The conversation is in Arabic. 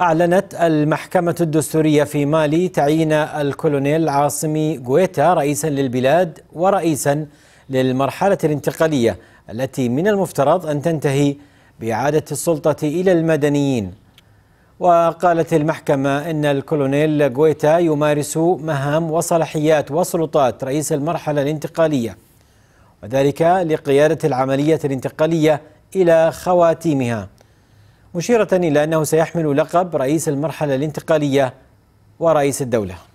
أعلنت المحكمة الدستورية في مالي تعيين الكولونيل عاصمي غويتا رئيسا للبلاد ورئيسا للمرحلة الانتقالية التي من المفترض أن تنتهي بإعادة السلطة إلى المدنيين وقالت المحكمة أن الكولونيل غويتا يمارس مهام وصلاحيات وسلطات رئيس المرحلة الانتقالية وذلك لقيادة العملية الانتقالية إلى خواتيمها مشيرة إلى أنه سيحمل لقب رئيس المرحلة الانتقالية ورئيس الدولة